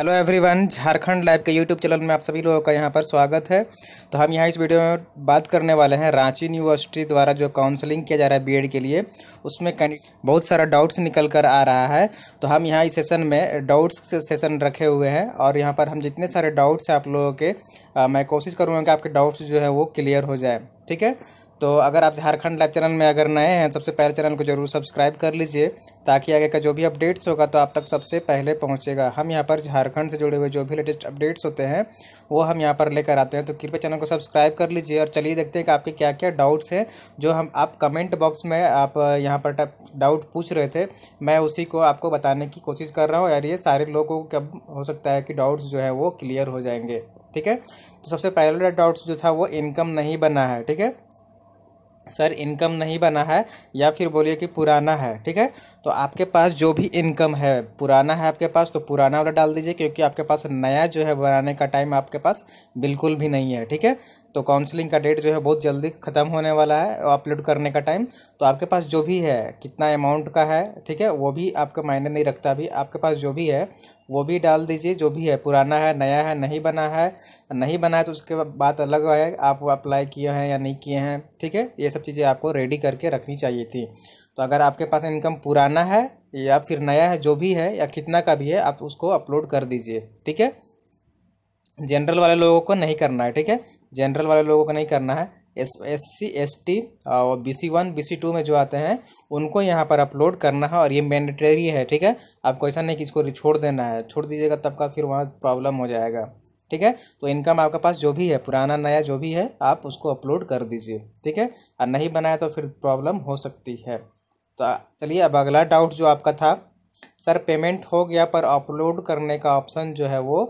hello everyone Jharkhand live के YouTube channel में आप सभी लोगों का यहाँ पर स्वागत है तो हम यहाँ इस वीडियो में बात करने वाले हैं रांची यूनिवर्सिटी द्वारा जो काउंसलिंग किया जा रहा है बीएड के लिए उसमें बहुत सारा डाउट्स निकल कर आ रहा है तो हम यहाँ इस सेशन में डाउट्स सेशन रखे हुए हैं और यहाँ पर हम जितने सारे डाउट्स हैं आप लोगों के आ, मैं कोशिश करूँगा कि आपके डाउट्स जो है वो क्लियर हो जाए ठीक है तो अगर आप झारखंड लाइव चैनल में अगर नए हैं सबसे पहले चैनल को जरूर सब्सक्राइब कर लीजिए ताकि आगे का जो भी अपडेट्स होगा तो आप तक सबसे पहले पहुंचेगा हम यहाँ पर झारखंड से जुड़े हुए जो भी लेटेस्ट अपडेट्स होते हैं वो हम यहाँ पर लेकर आते हैं तो कृपया चैनल को सब्सक्राइब कर लीजिए और चलिए देखते हैं कि आपके क्या क्या डाउट्स हैं जो हम आप कमेंट बॉक्स में आप यहाँ पर डाउट पूछ रहे थे मैं उसी को आपको बताने की कोशिश कर रहा हूँ यार ये सारे लोगों को कब हो सकता है कि डाउट्स जो है वो क्लियर हो जाएंगे ठीक है तो सबसे पहला डाउट्स जो था वो इनकम नहीं बना है ठीक है सर इनकम नहीं बना है या फिर बोलिए कि पुराना है ठीक है तो आपके पास जो भी इनकम है पुराना है आपके पास तो पुराना वाला डाल दीजिए क्योंकि आपके पास नया जो है बनाने का टाइम आपके पास बिल्कुल भी नहीं है ठीक है तो काउंसलिंग का डेट जो है बहुत जल्दी ख़त्म होने वाला है अपलोड करने का टाइम तो आपके पास जो भी है कितना अमाउंट का है ठीक है वो भी आपका मायने नहीं रखता अभी आपके पास जो भी है वो भी डाल दीजिए जो भी है पुराना है नया है नहीं बना है नहीं बना है तो उसके बाद अलग है आप अप्लाई किए हैं या नहीं किए हैं ठीक है ये सब चीज़ें आपको रेडी करके रखनी चाहिए थी तो अगर आपके पास इनकम पुराना है या फिर नया है जो भी है या कितना का भी है आप उसको अपलोड कर दीजिए ठीक है जनरल वाले लोगों को नहीं करना है ठीक है जनरल वाले लोगों को नहीं करना है S S C S T और B C one B C two में जो आते हैं उनको यहाँ पर अपलोड करना है और ये मैंडेटरी है ठीक है आपको ऐसा नहीं कि इसको छोड़ देना है छोड़ दीजिएगा तब का फिर वहाँ प्रॉब्लम हो जाएगा ठीक है तो इनकम आपके पास जो भी है पुराना नया जो भी है आप उसको अपलोड कर दीजिए ठीक है और नहीं बनाया तो फिर प्रॉब्लम हो सकती है तो चलिए अब अगला डाउट जो आपका था सर पेमेंट हो गया पर अपलोड करने का ऑप्शन जो है वो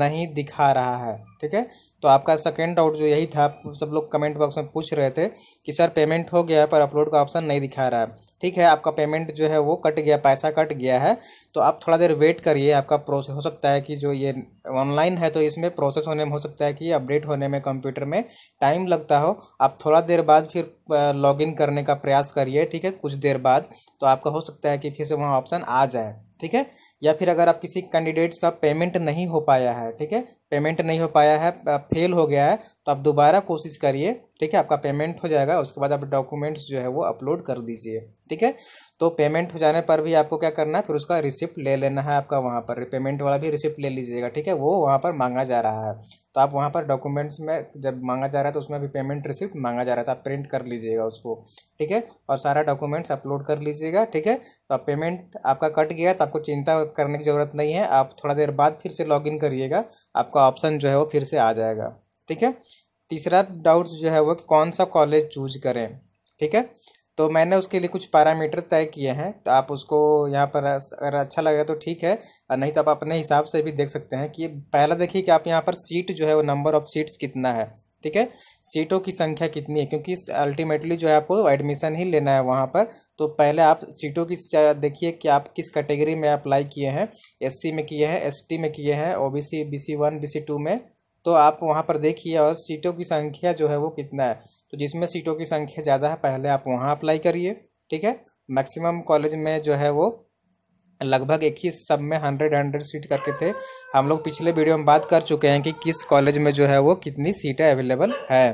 नहीं दिखा रहा है ठीक है तो आपका सेकेंड डाउट जो यही था सब लोग कमेंट बॉक्स में पूछ रहे थे कि सर पेमेंट हो गया है पर अपलोड का ऑप्शन नहीं दिखा रहा है ठीक है आपका पेमेंट जो है वो कट गया पैसा कट गया है तो आप थोड़ा देर वेट करिए आपका प्रोसेस हो सकता है कि जो ये ऑनलाइन है तो इसमें प्रोसेस होने में हो सकता है कि अपडेट होने में कंप्यूटर में टाइम लगता हो आप थोड़ा देर बाद फिर लॉगिन करने का प्रयास करिए ठीक है कुछ देर बाद तो आपका हो सकता है कि फिर से वहाँ ऑप्शन आ जाए ठीक है या फिर अगर आप किसी कैंडिडेट्स का पेमेंट नहीं हो पाया है ठीक है पेमेंट नहीं हो पाया है फेल हो गया है तो आप दोबारा कोशिश करिए ठीक है आपका पेमेंट हो जाएगा उसके बाद आप डॉक्यूमेंट्स जो है वो अपलोड कर दीजिए ठीक है तो पेमेंट हो जाने पर भी आपको क्या करना है फिर उसका रिसिप्ट ले लेना है आपका वहाँ पर पेमेंट वाला भी रिसिप्ट ले लीजिएगा ठीक है वो वहाँ पर मांगा जा रहा है तो आप वहाँ पर डॉक्यूमेंट्स में जब मांगा जा रहा है तो उसमें भी पेमेंट रिसिप्ट मांगा जा रहा था तो आप प्रिंट कर लीजिएगा उसको ठीक है और सारा डॉक्यूमेंट्स अपलोड कर लीजिएगा ठीक है तो आप पेमेंट आपका कट गया तो आपको चिंता करने की ज़रूरत नहीं है आप थोड़ा देर बाद फिर से लॉग करिएगा आपका ऑप्शन जो है वो फिर से आ जाएगा ठीक है तीसरा डाउट जो है वो कि कौन सा कॉलेज चूज करें ठीक है तो मैंने उसके लिए कुछ पैरामीटर तय किए हैं तो आप उसको यहाँ पर अगर अच्छा लगे तो ठीक है और नहीं तो आप अपने हिसाब से भी देख सकते हैं कि पहला देखिए कि आप यहाँ पर सीट जो है वो नंबर ऑफ़ सीट्स कितना है ठीक है सीटों की संख्या कितनी है क्योंकि अल्टीमेटली जो है आपको एडमिशन ही लेना है वहाँ पर तो पहले आप सीटों की देखिए कि आप किस कैटेगरी में अप्लाई किए हैं एस में किए हैं एस में किए हैं O B one BC two में तो आप वहाँ पर देखिए और सीटों की संख्या जो है वो कितना है तो जिसमें सीटों की संख्या ज़्यादा है पहले आप वहाँ अप्लाई करिए ठीक है मैक्सिमम कॉलेज में जो है वो लगभग एक ही सब में हंड्रेड हंड्रेड सीट करके थे हम लोग पिछले वीडियो में बात कर चुके हैं कि किस कॉलेज में जो है वो कितनी सीटें अवेलेबल है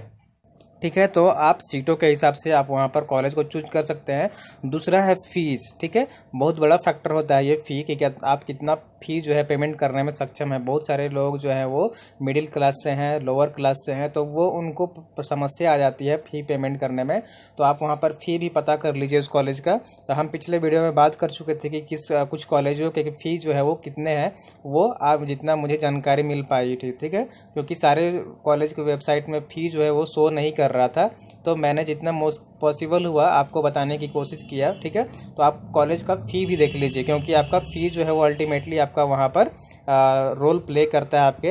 ठीक है तो आप सीटों के हिसाब से आप वहाँ पर कॉलेज को चूज कर सकते हैं दूसरा है फीस ठीक है बहुत बड़ा फैक्टर होता है ये फ़ी कि आप कितना फ़ी जो है पेमेंट करने में सक्षम है बहुत सारे लोग जो हैं वो मिडिल क्लास से हैं लोअर क्लास से हैं तो वो उनको समस्या आ जाती है फ़ी पेमेंट करने में तो आप वहाँ पर फ़ी भी पता कर लीजिए उस कॉलेज का तो हम पिछले वीडियो में बात कर चुके थे कि किस कुछ कॉलेजों के फ़ी जो है वो कितने हैं वो आप जितना मुझे जानकारी मिल पाई थी ठीक है क्योंकि सारे कॉलेज की वेबसाइट में फ़ी जो है वो शो नहीं कर रहा था तो मैंने जितना मोस्ट पॉसिबल हुआ आपको बताने की कोशिश किया ठीक है तो आप कॉलेज का फ़ी भी देख लीजिए क्योंकि आपका फ़ी जो है वो अल्टीमेटली आपका वहाँ पर रोल प्ले करता है आपके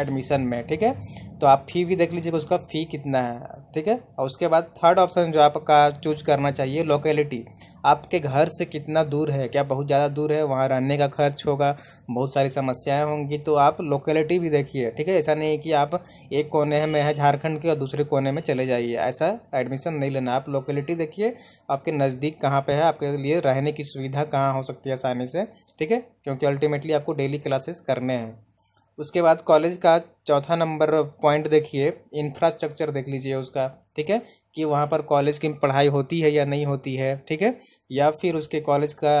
एडमिशन में ठीक है तो आप फ़ी भी देख लीजिएगा उसका फ़ी कितना है ठीक है और उसके बाद थर्ड ऑप्शन जो आपका चूज करना चाहिए लोकेलिटी आपके घर से कितना दूर है क्या बहुत ज़्यादा दूर है वहाँ रहने का खर्च होगा बहुत सारी समस्याएं होंगी तो आप लोकेलिटी भी देखिए ठीक है ऐसा नहीं कि आप एक कोने में है झारखंड के और दूसरे कोने में चले जाइए ऐसा एडमिशन नहीं लेना आप लोकेलिटी देखिए आपके नज़दीक कहाँ पर है आपके लिए रहने की सुविधा कहाँ हो सकती है आसानी से ठीक है क्योंकि अल्टीमेटली आपको डेली क्लासेस करने हैं उसके बाद कॉलेज का चौथा नंबर पॉइंट देखिए इंफ्रास्ट्रक्चर देख लीजिए उसका ठीक है कि वहाँ पर कॉलेज की पढ़ाई होती है या नहीं होती है ठीक है या फिर उसके कॉलेज का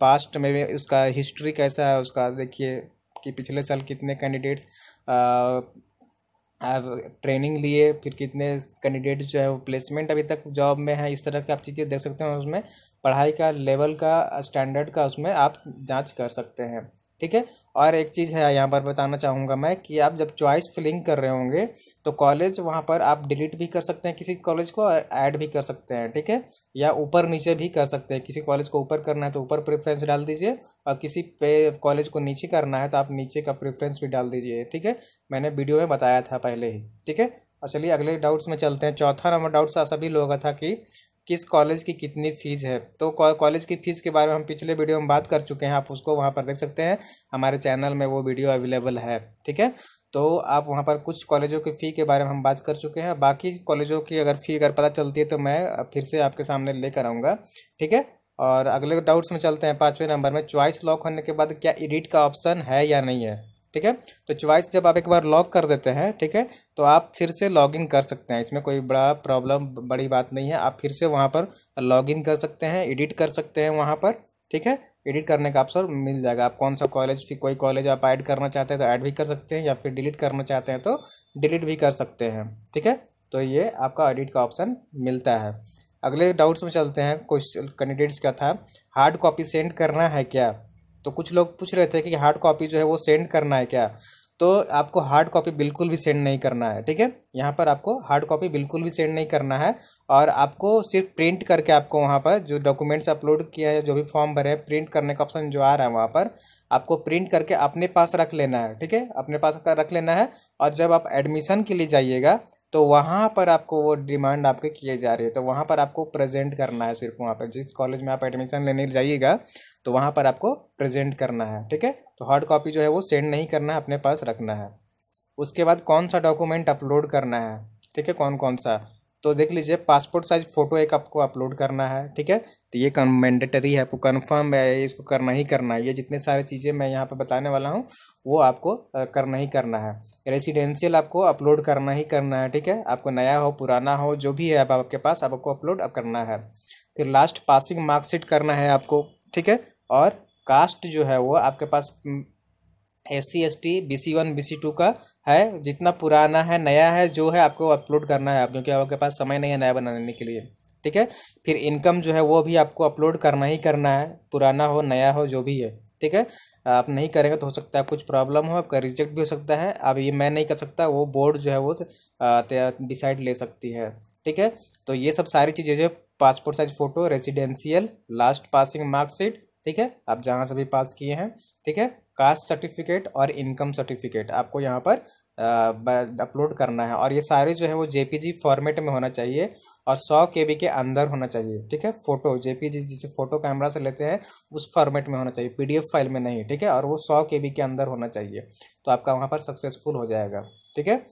पास्ट में उसका हिस्ट्री कैसा है उसका देखिए कि पिछले साल कितने कैंडिडेट्स ट्रेनिंग लिए फिर कितने कैंडिडेट जो है वो प्लेसमेंट अभी तक जॉब में है इस तरह की आप चीज़ें देख सकते हैं उसमें पढ़ाई का लेवल का स्टैंडर्ड का उसमें आप जांच कर सकते हैं ठीक है और एक चीज़ है यहाँ पर बताना चाहूँगा मैं कि आप जब चॉइस फिलिंग कर रहे होंगे तो कॉलेज वहाँ पर आप डिलीट भी कर सकते हैं किसी कॉलेज को और ऐड भी कर सकते हैं ठीक है या ऊपर नीचे भी कर सकते हैं किसी कॉलेज को ऊपर करना है तो ऊपर प्रेफरेंस डाल दीजिए और किसी पे कॉलेज को नीचे करना है तो आप नीचे का प्रेफरेंस भी डाल दीजिए ठीक है मैंने वीडियो में बताया था पहले ही ठीक है और चलिए अगले डाउट्स में चलते हैं चौथा नंबर डाउट्स सभी लोगों का था कि किस कॉलेज की कितनी फ़ीस है तो कॉलेज की फ़ीस के बारे में हम पिछले वीडियो में बात कर चुके हैं आप उसको वहाँ पर देख सकते हैं हमारे चैनल में वो वीडियो अवेलेबल है ठीक है तो आप वहाँ पर कुछ कॉलेजों की फ़ी के बारे में हम बात कर चुके हैं बाकी कॉलेजों की अगर फ़ी अगर पता चलती है तो मैं फिर से आपके सामने लेकर आऊँगा ठीक है और अगले डाउट्स में चलते हैं पाँचवें नंबर में चॉइस लॉक होने के बाद क्या एडिट का ऑप्शन है या नहीं है ठीक है तो च्वाइस जब आप एक बार लॉक कर देते हैं ठीक है तो आप फिर से इन कर सकते हैं इसमें कोई बड़ा प्रॉब्लम बड़ी बात नहीं है आप फिर से वहाँ पर लॉगिन कर सकते हैं एडिट कर सकते हैं वहाँ पर ठीक है एडिट करने का ऑप्शन मिल जाएगा आप कौन सा कॉलेज फिर कोई कॉलेज आप ऐड करना चाहते हैं तो ऐड भी कर सकते हैं या फिर डिलीट करना चाहते हैं तो डिलीट भी कर सकते हैं ठीक है तो ये आपका एडिट का ऑप्शन मिलता है अगले डाउट्स में चलते हैं क्वेश्चन कैंडिडेट्स का था हार्ड कॉपी सेंड करना है क्या तो कुछ लोग पूछ रहे थे कि हार्ड कॉपी जो है वो सेंड करना है क्या तो आपको हार्ड कॉपी बिल्कुल भी सेंड नहीं करना है ठीक है यहाँ पर आपको हार्ड कॉपी बिल्कुल भी सेंड नहीं करना है और आपको सिर्फ प्रिंट करके आपको वहाँ पर जो डॉक्यूमेंट्स अपलोड किया है जो भी फॉर्म भरे हैं प्रिंट करने का ऑप्शन जो आ रहा है वहाँ पर आपको प्रिंट करके अपने पास रख लेना है ठीक है अपने पास रख लेना है और जब आप एडमिशन के लिए जाइएगा तो वहाँ पर आपको वो डिमांड आपके किए जा रहे हैं तो वहाँ पर आपको प्रेजेंट करना है सिर्फ वहाँ पर जिस कॉलेज में आप एडमिशन लेने जाइएगा तो वहाँ पर आपको प्रेजेंट करना है ठीक है तो हार्ड कॉपी जो है वो सेंड नहीं करना है अपने पास रखना है उसके बाद कौन सा डॉक्यूमेंट अपलोड करना है ठीक है कौन कौन सा तो देख लीजिए पासपोर्ट साइज़ फ़ोटो एक आपको अपलोड करना है ठीक है तो ये मैंडेटरी है आपको कन्फर्म है इसको करना ही करना है ये जितने सारे चीज़ें मैं यहाँ पर बताने वाला हूँ वो आपको करना ही करना है रेसिडेंशियल आपको अपलोड करना ही करना है ठीक है आपको नया हो पुराना हो जो भी है अब आपके पास आपको अपलोड करना है फिर लास्ट पासिंग मार्कशीट करना है आपको ठीक है और कास्ट जो है वो आपके पास S C S T B C one B C two का है जितना पुराना है नया है जो है आपको अपलोड करना है आप क्योंकि आपके पास समय नहीं है नया बनाने के लिए ठीक है फिर इनकम जो है वो भी आपको अपलोड करना ही करना है पुराना हो नया हो जो भी है ठीक है आप नहीं करेंगे तो हो सकता है कुछ प्रॉब्लम हो आपका रिजेक्ट भी हो सकता है अब ये मैं नहीं कर सकता वो बोर्ड जो है वो डिसाइड ले सकती है ठीक है तो ये सब सारी चीज़ें जो passport size photo residential last passing marksheet ठीक है आप जहाँ से भी पास किए हैं ठीक है कास्ट सर्टिफिकेट और इनकम सर्टिफिकेट आपको यहाँ पर अपलोड करना है और ये सारे जो है वो जे फॉर्मेट में होना चाहिए और सौ के बी के अंदर होना चाहिए ठीक है फोटो जी जिसे फोटो कैमरा से लेते हैं उस फॉर्मेट में होना चाहिए पीडीएफ फाइल में नहीं ठीक है और वो सौ के बी के अंदर होना चाहिए तो आपका वहाँ पर सक्सेसफुल हो जाएगा ठीक है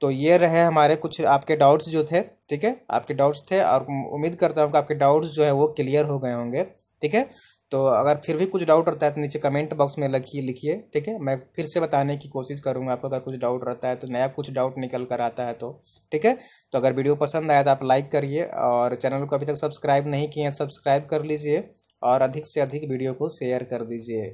तो ये रहे हमारे कुछ आपके डाउट्स जो थे ठीक है आपके डाउट्स थे और उम्मीद करता हूँ कि आपके डाउट्स जो है वो क्लियर हो गए होंगे ठीक है तो अगर फिर भी कुछ डाउट रहता है तो नीचे कमेंट बॉक्स में लिखिए लिखिए ठीक है मैं फिर से बताने की कोशिश करूँगा आपको अगर कुछ डाउट रहता है तो नया कुछ डाउट निकल कर आता है तो ठीक है तो अगर वीडियो पसंद आया तो आप लाइक करिए और चैनल को अभी तक सब्सक्राइब नहीं किए हैं सब्सक्राइब कर लीजिए और अधिक से अधिक वीडियो को शेयर कर दीजिए